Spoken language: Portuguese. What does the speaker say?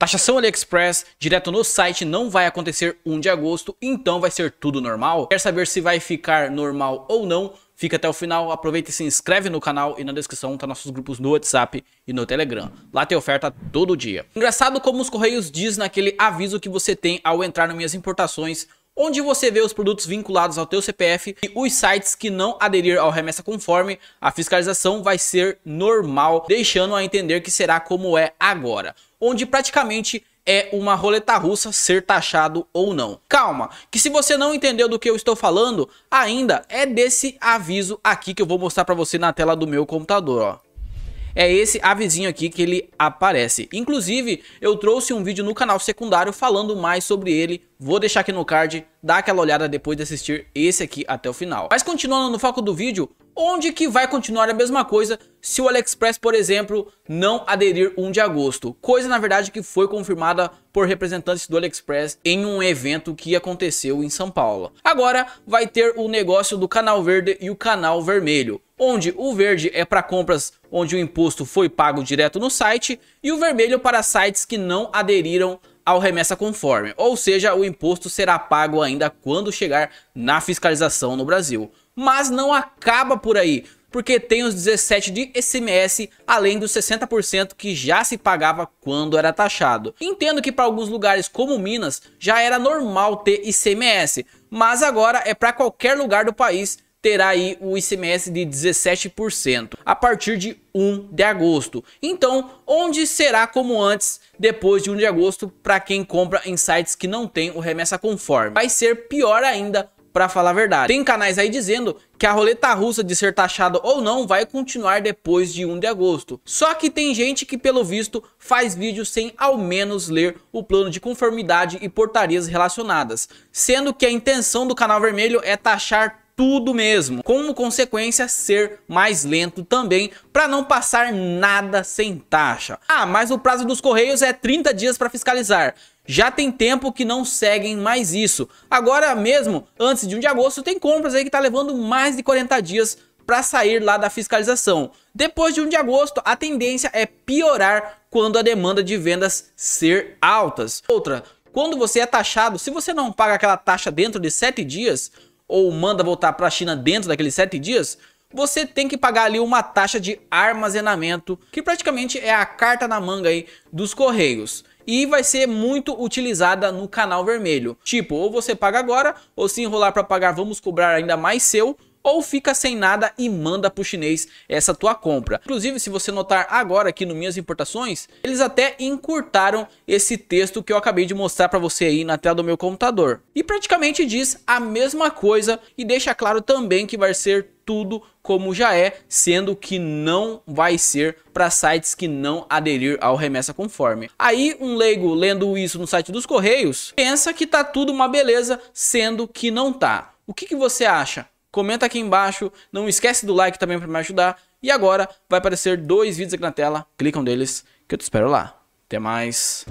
Taxação AliExpress direto no site não vai acontecer 1 de agosto, então vai ser tudo normal. Quer saber se vai ficar normal ou não? Fica até o final, aproveita e se inscreve no canal e na descrição tá nossos grupos no WhatsApp e no Telegram. Lá tem oferta todo dia. Engraçado como os Correios diz naquele aviso que você tem ao entrar nas minhas importações onde você vê os produtos vinculados ao teu CPF e os sites que não aderir ao remessa conforme, a fiscalização vai ser normal, deixando a entender que será como é agora, onde praticamente é uma roleta russa ser taxado ou não. Calma, que se você não entendeu do que eu estou falando, ainda é desse aviso aqui que eu vou mostrar para você na tela do meu computador, ó é esse avizinho aqui que ele aparece. Inclusive, eu trouxe um vídeo no canal secundário falando mais sobre ele, vou deixar aqui no card, dá aquela olhada depois de assistir esse aqui até o final. Mas continuando no foco do vídeo, onde que vai continuar a mesma coisa se o AliExpress, por exemplo, não aderir 1 de agosto? Coisa, na verdade, que foi confirmada por representantes do AliExpress em um evento que aconteceu em São Paulo. Agora vai ter o negócio do canal verde e o canal vermelho onde o verde é para compras onde o imposto foi pago direto no site e o vermelho para sites que não aderiram ao remessa conforme, ou seja, o imposto será pago ainda quando chegar na fiscalização no Brasil. Mas não acaba por aí, porque tem os 17 de SMS, além dos 60% que já se pagava quando era taxado. Entendo que para alguns lugares como Minas já era normal ter ICMS, mas agora é para qualquer lugar do país terá aí o ICMS de 17% a partir de 1 de agosto. Então, onde será como antes depois de 1 de agosto para quem compra em sites que não tem o remessa conforme? Vai ser pior ainda para falar a verdade. Tem canais aí dizendo que a roleta russa de ser taxado ou não vai continuar depois de 1 de agosto. Só que tem gente que, pelo visto, faz vídeo sem ao menos ler o plano de conformidade e portarias relacionadas, sendo que a intenção do canal vermelho é taxar tudo mesmo, como consequência ser mais lento também, para não passar nada sem taxa. Ah, mas o prazo dos correios é 30 dias para fiscalizar. Já tem tempo que não seguem mais isso. Agora mesmo, antes de 1 de agosto, tem compras aí que tá levando mais de 40 dias para sair lá da fiscalização. Depois de 1 de agosto, a tendência é piorar quando a demanda de vendas ser altas. Outra, quando você é taxado, se você não paga aquela taxa dentro de 7 dias, ou manda voltar para a China dentro daqueles 7 dias, você tem que pagar ali uma taxa de armazenamento, que praticamente é a carta na manga aí dos correios. E vai ser muito utilizada no canal vermelho. Tipo, ou você paga agora, ou se enrolar para pagar, vamos cobrar ainda mais seu, ou fica sem nada e manda para o chinês essa tua compra. Inclusive, se você notar agora aqui no Minhas Importações, eles até encurtaram esse texto que eu acabei de mostrar para você aí na tela do meu computador. E praticamente diz a mesma coisa e deixa claro também que vai ser tudo como já é, sendo que não vai ser para sites que não aderir ao remessa conforme. Aí um leigo lendo isso no site dos Correios pensa que tá tudo uma beleza, sendo que não tá. O que, que você acha? comenta aqui embaixo, não esquece do like também para me ajudar. E agora vai aparecer dois vídeos aqui na tela, clicam um deles que eu te espero lá. Até mais.